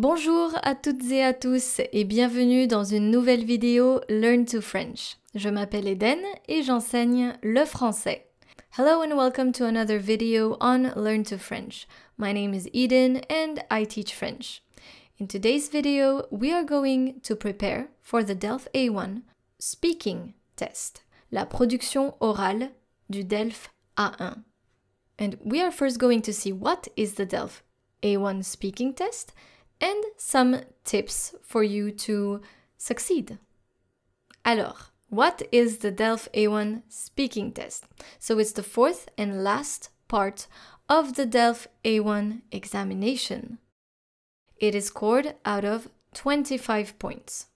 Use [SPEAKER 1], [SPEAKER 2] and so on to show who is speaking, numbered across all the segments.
[SPEAKER 1] Bonjour à toutes et à tous et bienvenue dans une nouvelle vidéo Learn to French. Je m'appelle Eden et j'enseigne le français. Hello and welcome to another video on Learn to French. My name is Eden and I teach French. In today's video, we are going to prepare for the DELF A1 speaking test, la production orale du DELF A1. And we are first going to see what is the DELF A1 speaking test and some tips for you to succeed. Alors, what is the DELF A1 speaking test? So it's the fourth and last part of the DELF A1 examination. It is scored out of 25 points.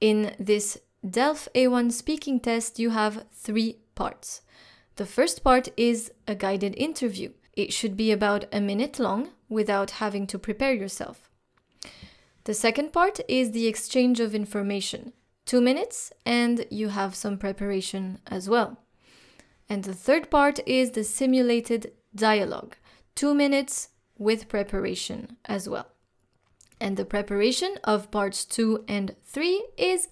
[SPEAKER 1] In this DELF A1 speaking test, you have three parts. The first part is a guided interview. It should be about a minute long without having to prepare yourself. The second part is the exchange of information. Two minutes, and you have some preparation as well. And the third part is the simulated dialogue. Two minutes with preparation as well. And the preparation of parts two and three is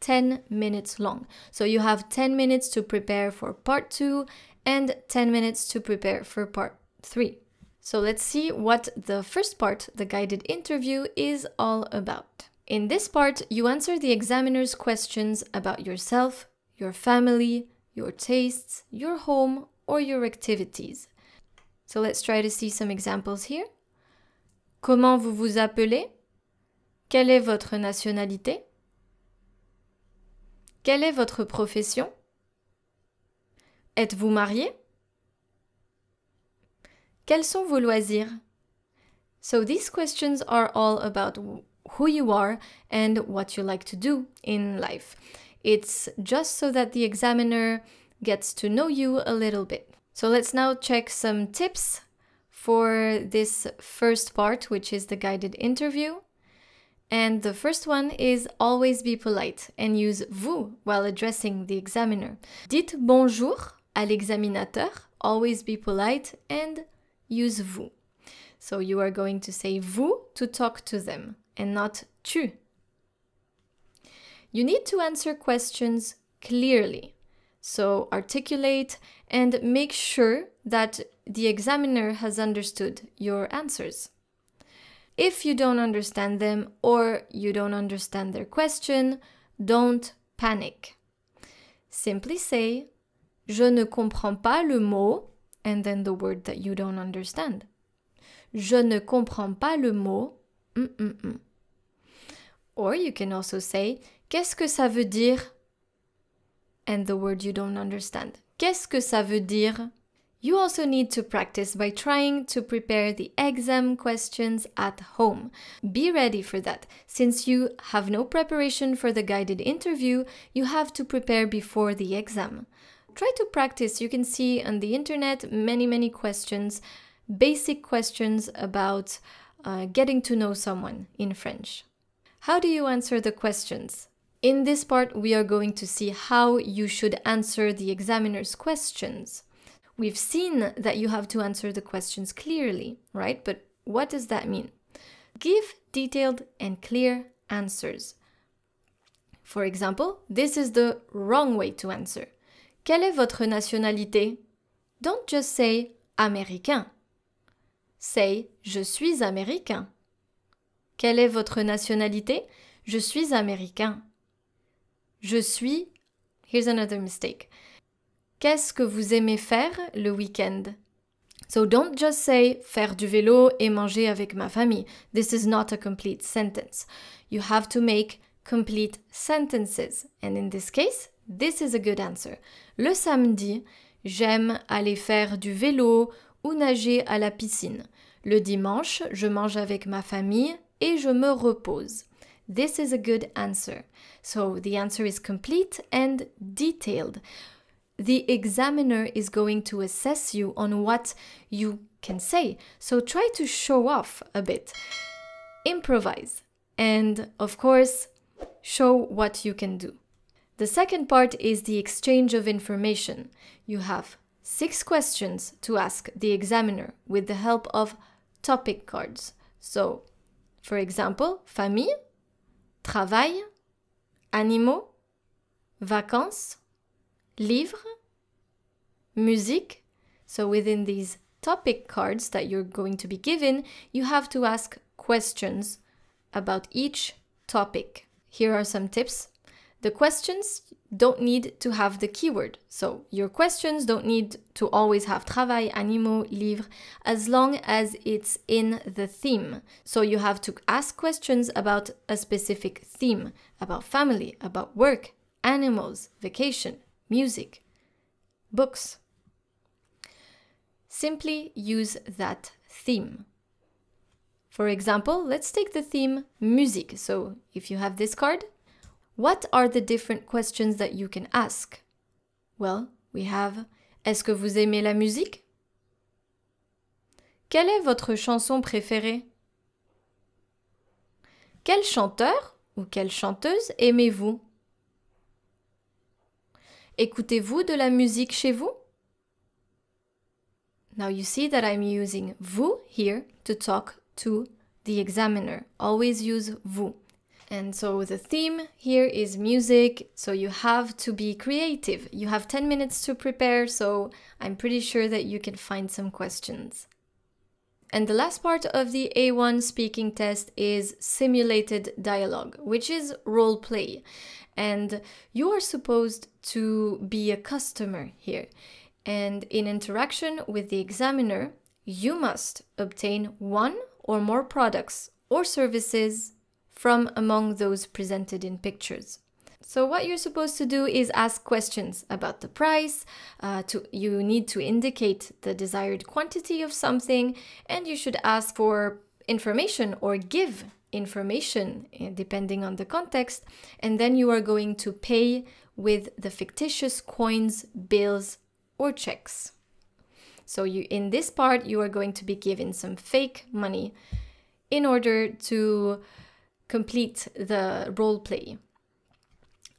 [SPEAKER 1] 10 minutes long. So you have 10 minutes to prepare for part two and 10 minutes to prepare for part three. So let's see what the first part, the guided interview, is all about. In this part, you answer the examiner's questions about yourself, your family, your tastes, your home, or your activities. So let's try to see some examples here. Comment vous vous appelez? Quelle est votre nationalité? Quelle est votre profession? Êtes-vous marié? Quels sont vos loisirs? So these questions are all about who you are and what you like to do in life. It's just so that the examiner gets to know you a little bit. So let's now check some tips for this first part, which is the guided interview. And the first one is always be polite and use vous while addressing the examiner. Dites bonjour à l'examinateur, always be polite, and use vous. So you are going to say vous to talk to them and not tu. You need to answer questions clearly. So articulate and make sure that the examiner has understood your answers. If you don't understand them or you don't understand their question, don't panic. Simply say Je ne comprends pas le mot and then the word that you don't understand. Je ne comprends pas le mot. Mm -mm -mm. Or you can also say Qu'est-ce que ça veut dire? And the word you don't understand. Qu'est-ce que ça veut dire? You also need to practice by trying to prepare the exam questions at home. Be ready for that. Since you have no preparation for the guided interview, you have to prepare before the exam try to practice. You can see on the internet many, many questions, basic questions about uh, getting to know someone in French. How do you answer the questions? In this part, we are going to see how you should answer the examiner's questions. We've seen that you have to answer the questions clearly, right? But what does that mean? Give detailed and clear answers. For example, this is the wrong way to answer. Quelle est votre nationalité? Don't just say américain. Say je suis américain. Quelle est votre nationalité? Je suis américain. Je suis. Here's another mistake. Qu'est-ce que vous aimez faire le week-end? So don't just say faire du vélo et manger avec ma famille. This is not a complete sentence. You have to make complete sentences. And in this case, This is a good answer. Le samedi, j'aime aller faire du vélo ou nager à la piscine. Le dimanche, je mange avec ma famille et je me repose. This is a good answer. So the answer is complete and detailed. The examiner is going to assess you on what you can say. So try to show off a bit. Improvise. And of course, show what you can do. The second part is the exchange of information. You have six questions to ask the examiner with the help of topic cards. So, for example, famille, travail, animaux, vacances, livres, musique. So, within these topic cards that you're going to be given, you have to ask questions about each topic. Here are some tips the questions don't need to have the keyword. So your questions don't need to always have travail, animaux, livre, as long as it's in the theme. So you have to ask questions about a specific theme, about family, about work, animals, vacation, music, books. Simply use that theme. For example, let's take the theme music. So if you have this card, What are the different questions that you can ask? Well, we have Est-ce que vous aimez la musique? Quelle est votre chanson préférée? Quel chanteur ou quelle chanteuse aimez-vous? Écoutez-vous de la musique chez vous? Now you see that I'm using vous here to talk to the examiner. Always use vous. And so the theme here is music. So you have to be creative. You have 10 minutes to prepare. So I'm pretty sure that you can find some questions. And the last part of the A1 speaking test is simulated dialogue, which is role play. And you are supposed to be a customer here. And in interaction with the examiner, you must obtain one or more products or services from among those presented in pictures. So what you're supposed to do is ask questions about the price, uh, to, you need to indicate the desired quantity of something, and you should ask for information or give information eh, depending on the context, and then you are going to pay with the fictitious coins, bills, or checks. So you in this part you are going to be given some fake money in order to Complete the role play.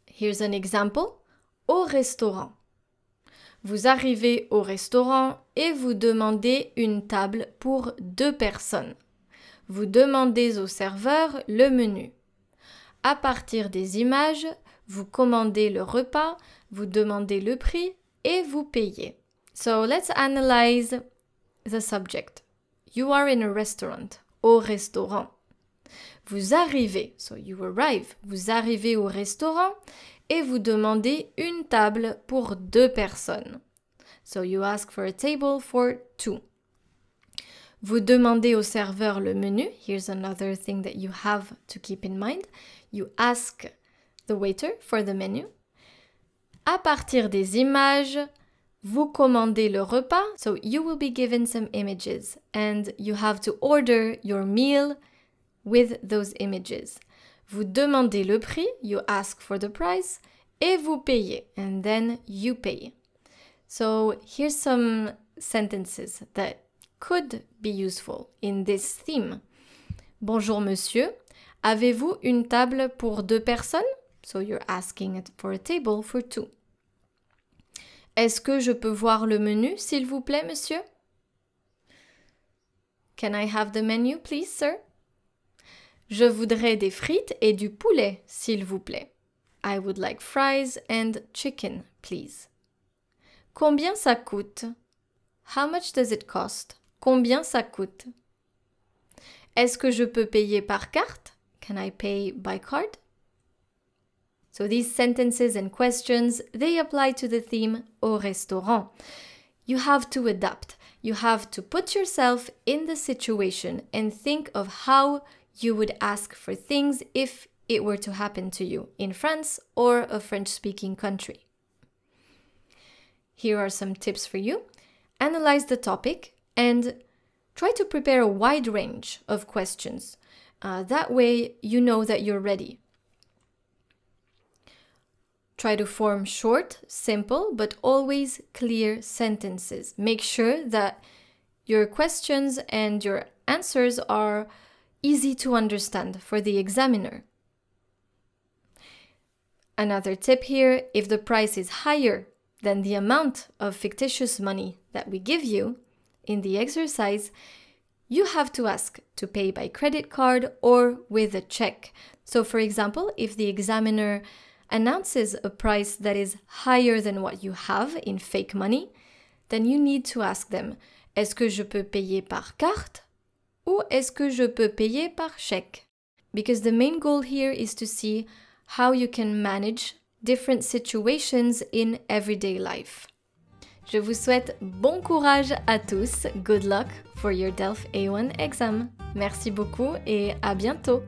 [SPEAKER 1] Here's an example. Au restaurant. Vous arrivez au restaurant et vous demandez une table pour deux personnes. Vous demandez au serveur le menu. À partir des images, vous commandez le repas, vous demandez le prix et vous payez. So let's analyze the subject. You are in a restaurant. Au restaurant. Vous arrivez, so you arrive, vous arrivez au restaurant et vous demandez une table pour deux personnes. So you ask for a table for two. Vous demandez au serveur le menu. Here's another thing that you have to keep in mind. You ask the waiter for the menu. À partir des images, vous commandez le repas. So you will be given some images and you have to order your meal with those images. Vous demandez le prix, you ask for the price, et vous payez, and then you pay. So here's some sentences that could be useful in this theme. Bonjour monsieur, avez-vous une table pour deux personnes? So you're asking for a table for two. Est-ce que je peux voir le menu, s'il vous plaît, monsieur? Can I have the menu, please, sir? Je voudrais des frites et du poulet, s'il vous plaît. I would like fries and chicken, please. Combien ça coûte? How much does it cost? Combien ça coûte? Est-ce que je peux payer par carte? Can I pay by card? So these sentences and questions, they apply to the theme au restaurant. You have to adapt. You have to put yourself in the situation and think of how you would ask for things if it were to happen to you in France or a French speaking country. Here are some tips for you analyze the topic and try to prepare a wide range of questions. Uh, that way, you know that you're ready. Try to form short, simple, but always clear sentences. Make sure that your questions and your answers are easy to understand for the examiner. Another tip here, if the price is higher than the amount of fictitious money that we give you in the exercise, you have to ask to pay by credit card or with a check. So for example, if the examiner announces a price that is higher than what you have in fake money, then you need to ask them, est-ce que je peux payer par carte ou est-ce que je peux payer par chèque? Because the main goal here is to see how you can manage different situations in everyday life. Je vous souhaite bon courage à tous. Good luck for your DELF A1 exam. Merci beaucoup et à bientôt.